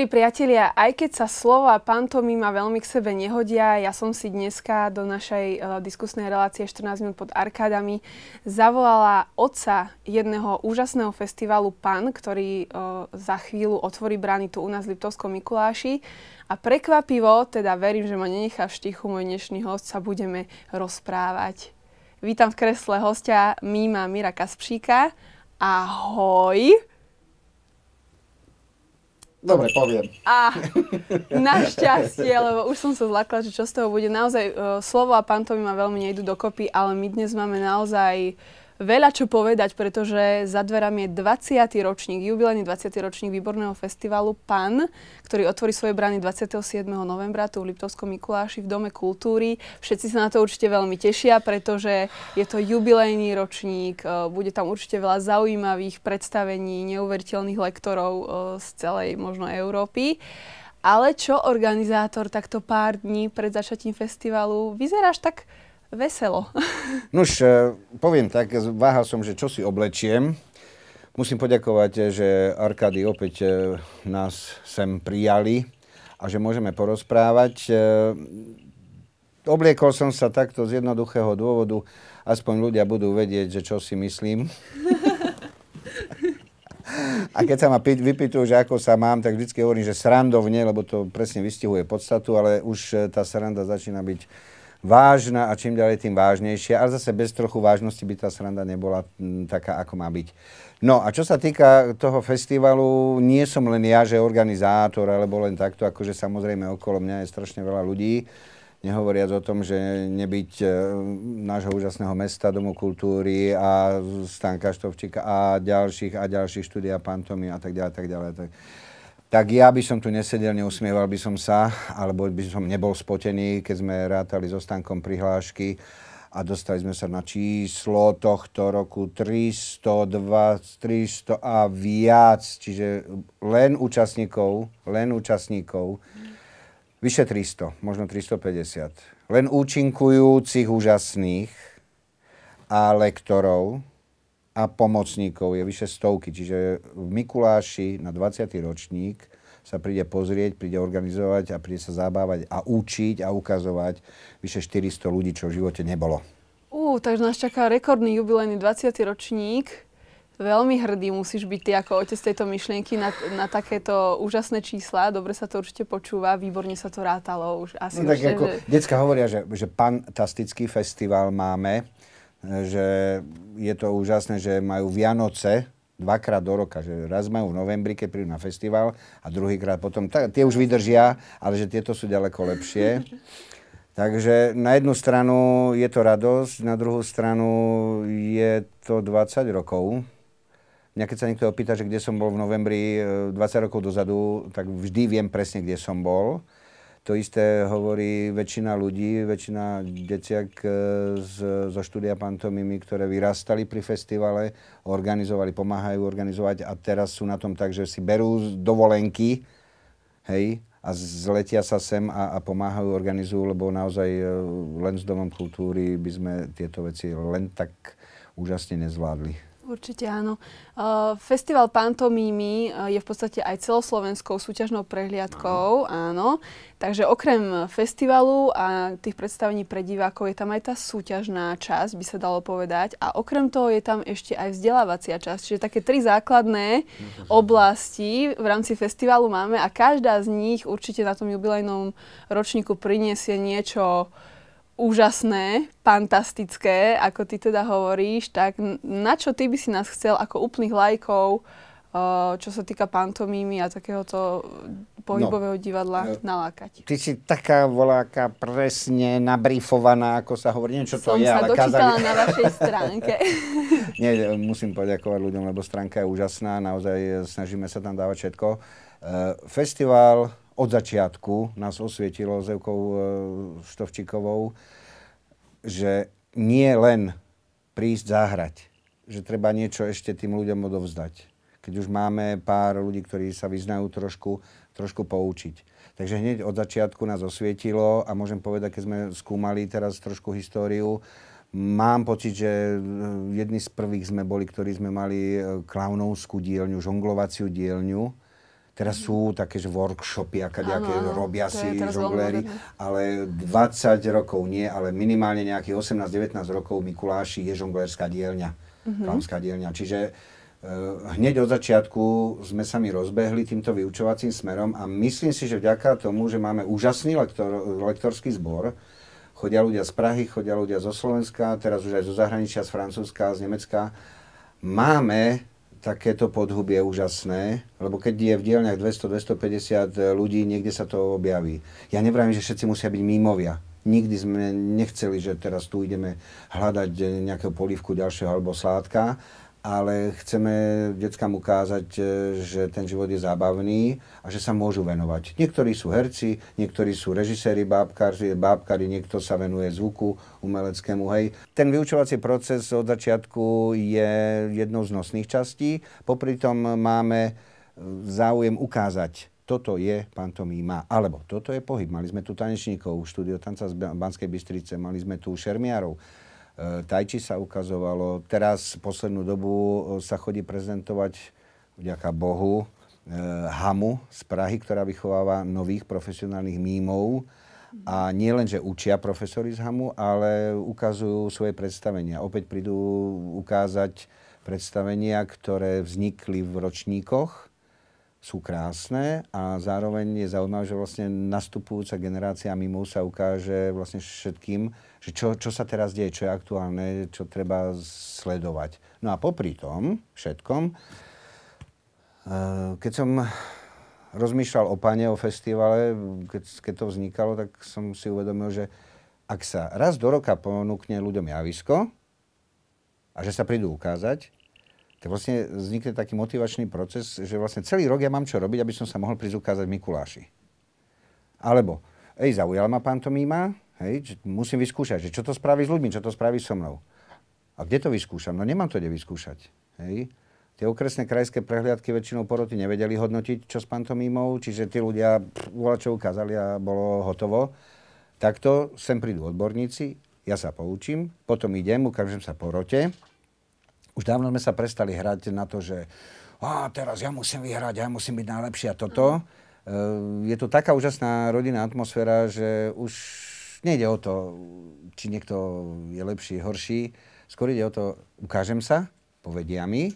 Milí priatelia, aj keď sa slova pantomima veľmi k sebe nehodia, ja som si dneska do našej e, diskusnej relácie 14 minút pod arkádami zavolala otca jedného úžasného festivalu PAN, ktorý e, za chvíľu otvorí brány tu u nás v Liptovskom Mikuláši. A prekvapivo, teda verím, že ma nenechá v štichu môj dnešný host, sa budeme rozprávať. Vítam v kresle hostia Míma Mira Kaspříka. Ahoj! Dobre, poviem. A našťastie, lebo už som sa zlakla, že čo z toho bude. Naozaj e, slovo a pantomima veľmi nejdu dokopy, ale my dnes máme naozaj uh, veľa čo povedať, pretože za dverami je 20. ročník, jubilejný 20. ročník výborného festivalu PAN, ktorý otvorí svoje brány 27. novembra tu v Liptovskom Mikuláši v Dome kultúry. Všetci sa na to určite veľmi tešia, pretože je to jubilejný ročník, e, bude tam určite veľa zaujímavých predstavení, neuveriteľných lektorov e, z celej možno Európy. Ale čo organizátor takto pár dní pred začatím festivalu? Vyzeráš tak veselo. Nuž, e, poviem tak, váhal som, že čo si oblečiem. Musím poďakovať, e, že Arkady opäť e, nás sem prijali a že môžeme porozprávať. Obliekol som sa takto z jednoduchého dôvodu, aspoň ľudia budú vedieť, že čo si myslím. A keď sa ma vypýtujú, že ako sa mám, tak vždy hovorím, že srandovne, lebo to presne vystihuje podstatu, ale už tá sranda začína byť vážna a čím ďalej tým vážnejšia. A zase bez trochu vážnosti by tá sranda nebola mm, taká, ako má byť. No a čo sa týka toho festivalu, nie som len ja, že organizátor, alebo len takto, akože samozrejme okolo mňa je strašne veľa ľudí. Nehovoriac o tom, že nebyť e, nášho úžasného mesta, Domu kultúry a Stanka Štovčíka a ďalších a ďalších štúdia Pantomy a tak ďalej, tak ďalej. Tak. Ďalej tak ja by som tu nesedel, neusmieval by som sa, alebo by som nebol spotený, keď sme rátali so stankom prihlášky a dostali sme sa na číslo tohto roku 302 300 a viac, čiže len účastníkov, len účastníkov, vyše 300, možno 350. Len účinkujúcich úžasných a lektorov, a pomocníkov je vyše stovky. Čiže v Mikuláši na 20. ročník sa príde pozrieť, príde organizovať a príde sa zabávať a učiť a ukazovať vyše 400 ľudí, čo v živote nebolo. Ú, takže nás čaká rekordný jubilejný 20. ročník. Veľmi hrdý musíš byť ty ako otec tejto myšlienky na, na takéto úžasné čísla. Dobre sa to určite počúva, výborne sa to rátalo už asi. No, tak určite, ako, že... Decka hovoria, že, že fantastický festival máme že je to úžasné, že majú Vianoce dvakrát do roka, že raz majú v novembri, keď prídu na festival a druhýkrát potom, tak, tie už vydržia, ale že tieto sú ďaleko lepšie. Takže na jednu stranu je to radosť, na druhú stranu je to 20 rokov. Mňa keď sa niekto opýta, že kde som bol v novembri 20 e, rokov dozadu, tak vždy viem presne, kde som bol. To isté hovorí väčšina ľudí, väčšina deciak e, z, zo štúdia Pantomimi, ktoré vyrastali pri festivale, organizovali, pomáhajú organizovať a teraz sú na tom tak, že si berú dovolenky, hej, a zletia sa sem a, a pomáhajú, organizujú, lebo naozaj e, len s Domom kultúry by sme tieto veci len tak úžasne nezvládli. Určite áno. Festival pantomímy je v podstate aj celoslovenskou súťažnou prehliadkou, Aha. áno. Takže okrem festivalu a tých predstavení pre divákov je tam aj tá súťažná časť, by sa dalo povedať. A okrem toho je tam ešte aj vzdelávacia časť. Čiže také tri základné mhm. oblasti v rámci festivalu máme a každá z nich určite na tom jubilejnom ročníku priniesie niečo úžasné, fantastické, ako ty teda hovoríš, tak na čo ty by si nás chcel ako úplných lajkov, uh, čo sa týka pantomímy a takéhoto uh, pohybového no, divadla e, nalákať. Ty si taká voláka presne nabrifovaná, ako sa hovorí. Niečo to je, ale na vašej stránke. Nie, e, musím poďakovať ľuďom, lebo stránka je úžasná. Naozaj e, snažíme sa tam dávať všetko. Festival od začiatku nás osvietilo s Evkou e, Štovčíkovou, že nie len prísť zahrať, že treba niečo ešte tým ľuďom odovzdať. Keď už máme pár ľudí, ktorí sa vyznajú trošku, trošku poučiť. Takže hneď od začiatku nás osvietilo a môžem povedať, keď sme skúmali teraz trošku históriu, Mám pocit, že e, jedni z prvých sme boli, ktorí sme mali e, klaunovskú dielňu, žonglovaciu dielňu Teraz sú také, že workshopy, aká nejaké ano, robia si žongléry, ale 20 rokov nie, ale minimálne nejakých 18-19 rokov Mikuláši je žonglérska dielňa, mm-hmm. klamská dielňa. Čiže eh, hneď od začiatku sme sa mi rozbehli týmto vyučovacím smerom a myslím si, že vďaka tomu, že máme úžasný lektor, lektorský zbor, chodia ľudia z Prahy, chodia ľudia zo Slovenska, teraz už aj zo zahraničia, z Francúzska, z Nemecka, máme takéto podhubie úžasné, lebo keď je v dielňach 200-250 e, ľudí, niekde sa to objaví. Ja nevravím, že všetci musia byť mímovia. Nikdy sme nechceli, že teraz tu ideme hľadať e, nejakého polívku ďalšieho alebo sládka, ale chceme deckám ukázať, e, že ten život je zábavný a že sa môžu venovať. Niektorí sú herci, niektorí sú režiséri, bábkari, bábkari, niekto sa venuje zvuku umeleckému, hej. Ten vyučovací proces od začiatku je jednou z nosných častí, popri tom máme e, záujem ukázať toto je pantomíma, alebo toto je pohyb. Mali sme tu tanečníkov, štúdio tanca z Banskej Bystrice, mali sme tu šermiarov Eh, Tajči sa ukazovalo. Teraz poslednú dobu eh, sa chodí prezentovať, vďaka Bohu, eh, Hamu z Prahy, ktorá vychováva nových profesionálnych mímov. A nie len, že učia profesory z Hamu, ale ukazujú svoje predstavenia. Opäť prídu ukázať predstavenia, ktoré vznikli v ročníkoch sú krásne a zároveň je zaujímavé, že vlastne nastupujúca generácia mimo sa ukáže vlastne všetkým, že čo, čo sa teraz deje, čo je aktuálne, čo treba sledovať. No a popri tom všetkom, eh, keď som rozmýšľal o Pane, o festivale, keď, keď to vznikalo, tak som si uvedomil, že ak sa raz do roka ponúkne ľuďom javisko a že sa prídu ukázať, tak vlastne vznikne taký motivačný proces, že vlastne celý rok ja mám čo robiť, aby som sa mohol prísť ukázať Mikuláši. Alebo, ej, zaujal ma Tomíma, hej, musím vyskúšať, že čo to spraví s ľuďmi, čo to spraví so mnou. A kde to vyskúšam? No nemám to kde vyskúšať. Hej. Tie okresné krajské prehliadky väčšinou poroty nevedeli hodnotiť, čo s pantomímou, čiže tí ľudia vola čo ukázali a bolo hotovo. Takto sem prídu odborníci, ja sa poučím, potom idem, ukážem sa porote, už dávno sme sa prestali hrať na to, že a teraz ja musím vyhrať, ja musím byť najlepší a toto. Mm. Je to taká úžasná rodinná atmosféra, že už nejde o to, či niekto je lepší, horší. Skôr ide o to, ukážem sa, povedia mi,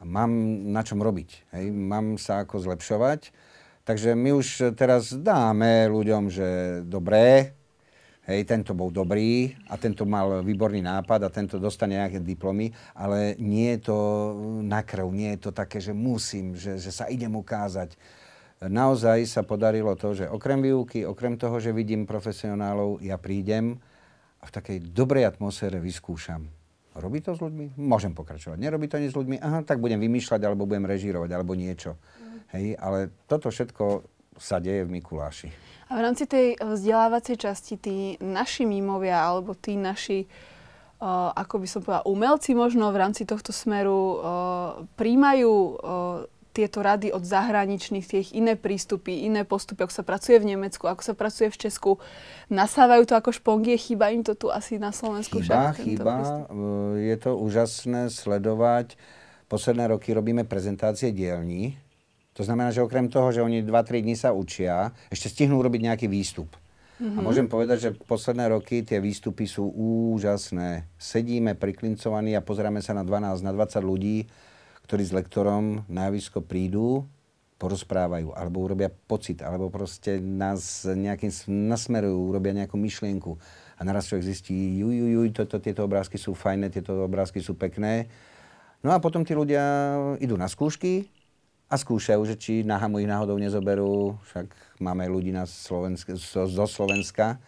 a mám na čom robiť. Hej? Mám sa ako zlepšovať. Takže my už teraz dáme ľuďom, že dobré, hej, tento bol dobrý a tento mal výborný nápad a tento dostane nejaké diplomy, ale nie je to na krv, nie je to také, že musím, že, že sa idem ukázať. Naozaj sa podarilo to, že okrem výuky, okrem toho, že vidím profesionálov, ja prídem a v takej dobrej atmosfére vyskúšam. Robí to s ľuďmi? Môžem pokračovať. Nerobí to ani s ľuďmi? Aha, tak budem vymýšľať, alebo budem režírovať, alebo niečo. Mhm. Hej, ale toto všetko sa deje v Mikuláši. A v rámci tej eh, vzdelávacej časti tí naši mimovia alebo tí naši, eh, ako by som povedala, umelci možno v rámci tohto smeru eh, príjmajú tieto rady od zahraničných, tie iné prístupy, iné postupy, ako sa pracuje v Nemecku, ako sa pracuje v Česku, nasávajú to ako špongie, chýba im to tu asi na Slovensku chýba, však? Chýba, je to úžasné sledovať. Posledné roky robíme prezentácie dielní, to znamená, že okrem toho, že oni 2-3 dní sa učia, ešte stihnú urobiť nejaký výstup. Mm-hmm. A mhm. môžem povedať, že posledné roky tie výstupy sú úžasné. Sedíme priklincovaní a pozeráme sa na 12, na 20 ľudí, ktorí s lektorom na javisko prídu, porozprávajú, alebo urobia pocit, alebo proste nás nejakým nasmerujú, urobia nejakú myšlienku. A naraz človek zistí, juj, juj, juj, toto, tieto obrázky sú fajné, tieto obrázky sú pekné. No a potom tí ľudia idú na skúšky, a skúšajú, že či na Hamu ich náhodou nezoberú, však máme ľudí na Slovensk- zo, zo Slovenska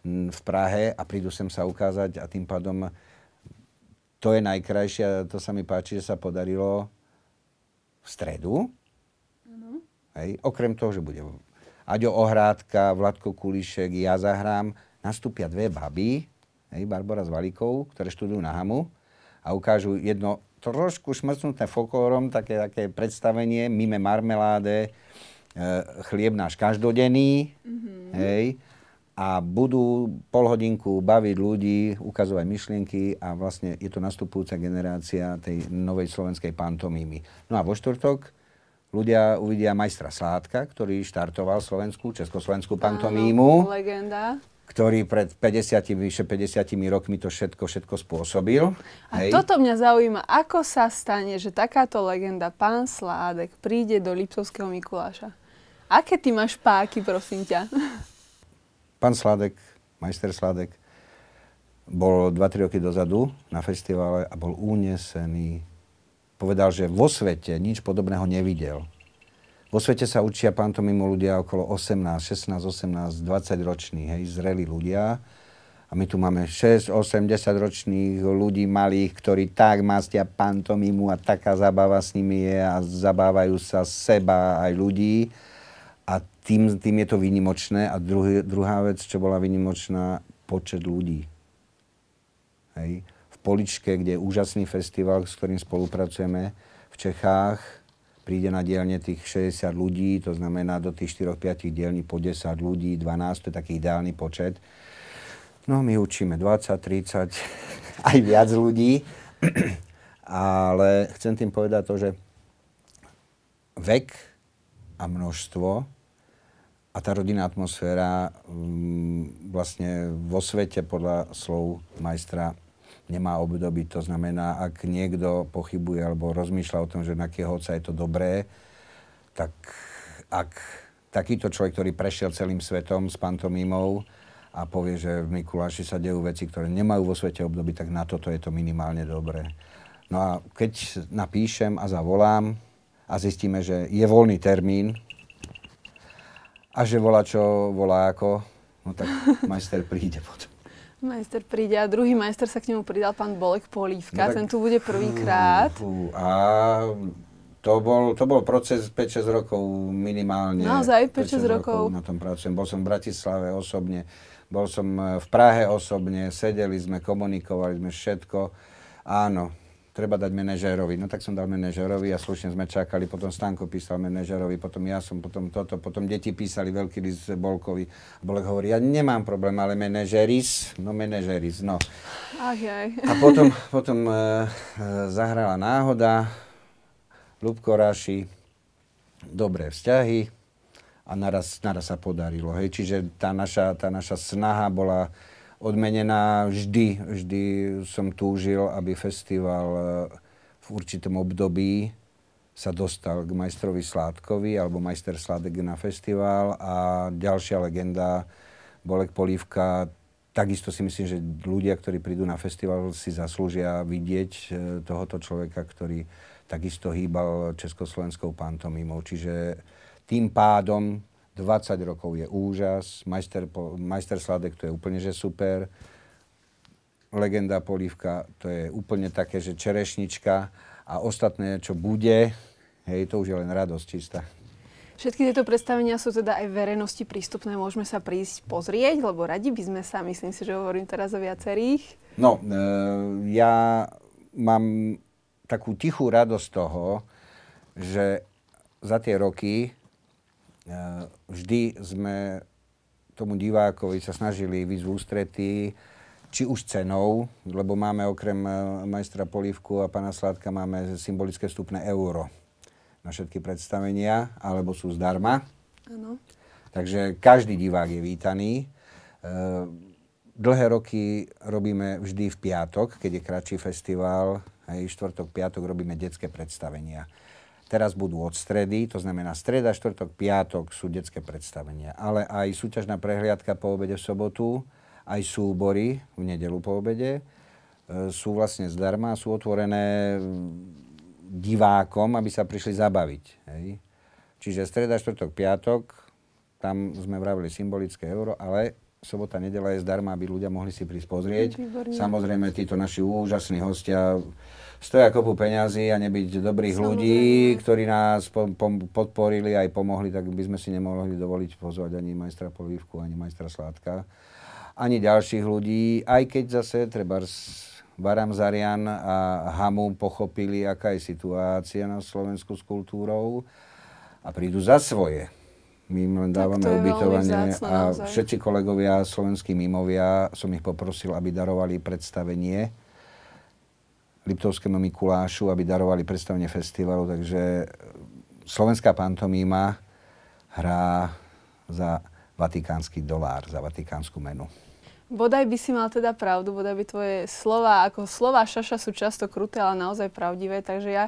mm, v Prahe a prídu sem sa ukázať a tým pádom to je najkrajšie a to sa mi páči, že sa podarilo v stredu. Mm-hmm. Hej. Okrem toho, že bude Aďo Ohrádka, Vladko Kulišek, ja zahrám, nastúpia dve baby, hej, Barbara s Valikou, ktoré študujú na Hamu a ukážu jedno trošku šmrcnuté fokorom, také, také predstavenie mime marmeláde, e, chlieb náš každodenný, mm-hmm. hej, a budú pol hodinku baviť ľudí, ukazovať myšlienky a vlastne je to nastupujúca generácia tej novej slovenskej pantomímy. No a vo štvrtok ľudia uvidia majstra Sládka, ktorý štartoval slovenskú, československú pantomímu. Áno, legenda ktorý pred 50, vyše 50 rokmi to všetko, všetko spôsobil. A Hej. toto mňa zaujíma, ako sa stane, že takáto legenda, pán Sládek, príde do Lipsovského Mikuláša? Aké ty máš páky, prosím ťa? Pán Sládek, majster Sládek, bol 2-3 roky dozadu na festivale a bol unesený. Povedal, že vo svete nič podobného nevidel. Vo svete sa učia pantomimu ľudia okolo 18, 16, 18, 20 roční, hej, zreli ľudia. A my tu máme 6, 8, 10 ročných ľudí malých, ktorí tak mastia pantomimu a taká zabava s nimi je a zabávajú sa seba aj ľudí. A tým, tým je to výnimočné. A druhý, druhá vec, čo bola výnimočná, počet ľudí. Hej. V Poličke, kde je úžasný festival, s ktorým spolupracujeme v Čechách, príde na dielne tých 60 ľudí, to znamená do tých 4-5 dielní po 10 ľudí, 12, to je taký ideálny počet. No my učíme 20, 30, aj viac ľudí, ale chcem tým povedať to, že vek a množstvo a tá rodinná atmosféra mm, vlastne vo svete podľa slov majstra nemá období. To znamená, ak niekto pochybuje alebo rozmýšľa o tom, že na jeho je to dobré, tak ak takýto človek, ktorý prešiel celým svetom s pantomímou a povie, že v Mikuláši sa dejú veci, ktoré nemajú vo svete období, tak na toto je to minimálne dobré. No a keď napíšem a zavolám a zistíme, že je voľný termín a že volá čo volá ako, no tak majster príde potom. Majster príde a druhý majster sa k nemu pridal pán Bolek Polívka, no tak, ten tu bude prvýkrát. A to bol, to bol proces 5-6 rokov minimálne. Naozaj 5-6 rokov. rokov. Na tom pracujem. Bol som v Bratislave osobne, bol som eh, v Prahe osobne, sedeli sme, komunikovali sme všetko. Áno, treba dať manažérovi. No tak som dal manažérovi a slušne sme čakali, potom Stanko písal manažérovi, potom ja som, potom toto, potom deti písali veľký list Bolkovi. A Bolek hovorí, ja nemám problém, ale manažeris, no manažeris, no. Aj, aj. A potom, potom e, e, zahrala náhoda, Lubko Raši, dobré vzťahy a naraz, naraz sa podarilo. Hej. Čiže tá naša, tá naša snaha bola odmenená. Vždy, vždy som túžil, aby festival e, v určitom období sa dostal k majstrovi Sládkovi alebo majster Sládek na festival a ďalšia legenda Bolek Polívka. Takisto si myslím, že ľudia, ktorí prídu na festival, si zaslúžia vidieť e, tohoto človeka, ktorý takisto hýbal československou pantomimou. Čiže tým pádom 20 rokov je úžas, majster, majster Sladek to je úplne že super, legenda Polívka to je úplne také, že čerešnička a ostatné, čo bude, hej, to už je len radosť čistá. Všetky tieto predstavenia sú teda aj verejnosti prístupné, môžeme sa prísť pozrieť, lebo radi by sme sa, myslím si, že hovorím teraz o viacerých. No, e, ja mám takú tichú radosť toho, že za tie roky Eh, vždy sme tomu divákovi sa snažili vyjsť v ústretí, či už cenou, lebo máme okrem eh, majstra Polívku a pána Sládka máme symbolické vstupné euro na všetky predstavenia, alebo sú zdarma. Áno. Takže každý divák je vítaný. Eh, dlhé roky robíme vždy v piatok, keď je kratší festival, aj štvrtok, piatok robíme detské predstavenia. Teraz budú od stredy, to znamená streda, štvrtok, piatok sú detské predstavenia. Ale aj súťažná prehliadka po obede v sobotu, aj súbory v nedelu po obede e, sú vlastne zdarma, sú otvorené mm, divákom, aby sa prišli zabaviť. Hej. Čiže streda, štvrtok, piatok, tam sme vravili symbolické euro, ale sobota, nedela je zdarma, aby ľudia mohli si prísť pozrieť. Mm, Výborné. Samozrejme, títo naši úžasní hostia stoja kopu peňazí a nebyť dobrých Samozrejme. ľudí, ktorí nás po, po, podporili aj pomohli, tak by sme si nemohli dovoliť pozvať ani majstra Polívku, ani majstra Sládka, ani ďalších ľudí, aj keď zase treba Varam Zarian a Hamu pochopili, aká je situácia na Slovensku s kultúrou a prídu za svoje. My im len dávame ubytovanie a všetci kolegovia, slovenskí mimovia, som ich poprosil, aby darovali predstavenie Liptovskému Mikulášu, aby darovali predstavenie festivalu, takže slovenská pantomíma hrá za vatikánsky dolár, za vatikánsku menu. Bodaj by si mal teda pravdu, bodaj by tvoje slova, ako slova šaša sú často kruté, ale naozaj pravdivé, takže ja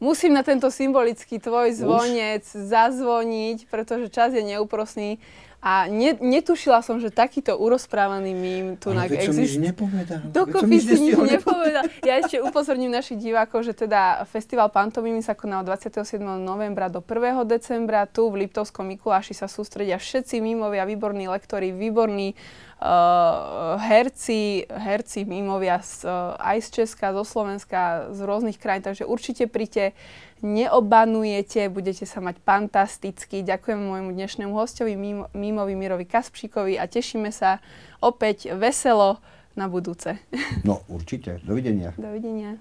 musím na tento symbolický tvoj zvonec Už? zazvoniť, pretože čas je neúprosný. A ne, netušila som, že takýto urozprávaný mým tu na existuje. Dokopy si nič nepovedal. Ja ešte upozorním našich divákov, že teda festival Pantomimi sa konal 27. novembra do 1. decembra. Tu v Liptovskom Mikuláši sa sústredia všetci mimovia, výborní lektori, výborní uh, herci, herci mimovia z, uh, aj z Česka, zo Slovenska, z rôznych krajín. Takže určite príďte neobanujete, budete sa mať fantasticky. Ďakujem môjmu dnešnému hostovi Mimovi Mirovi Kaspčíkovi a tešíme sa opäť veselo na budúce. No určite. Dovidenia. Dovidenia.